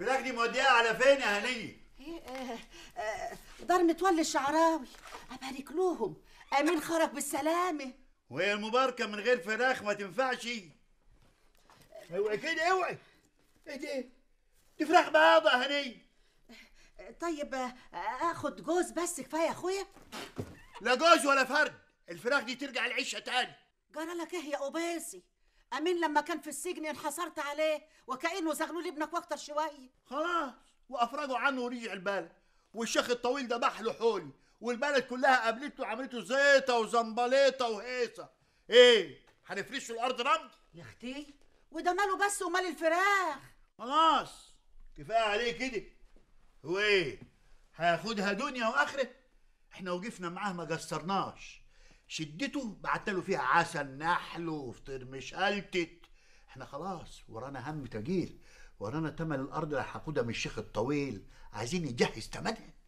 فراك دي موديها على فين يا هنيه؟ ايه آه، آه، دار متولي الشعراوي ابارك لهم امين آه، خرج بالسلامه وهي المباركه من غير فراخ ما تنفعش اوعي كده اوعي ايه, إيه؟ دي تفرح فراخ بياضة هني طيب اخد جوز بس كفايه يا اخويا لا جوز ولا فرد الفراخ دي ترجع العيشه تاني جرى لك ايه يا قباسي امين لما كان في السجن انحصرت عليه وكانه زغلول ابنك واكتر شويه خلاص وافرجوا عنه ورجع البلد والشيخ الطويل ده باح له حولي والبلد كلها قابلته وعملته زيطه وزمبليطه وهيصه ايه هنفرش الارض رمل يا اختي وده ماله بس ومال الفراخ خلاص كفايه عليه كده هو ايه هياخدها دنيا واخره احنا وقفنا معاه ما قصرناش شدته بعت له فيها عسل نحل وفطير مشلتت احنا خلاص ورانا هم تجيل ورانا تمن الارض اللي هاخدها من الشيخ الطويل عايزين نجهز تمنها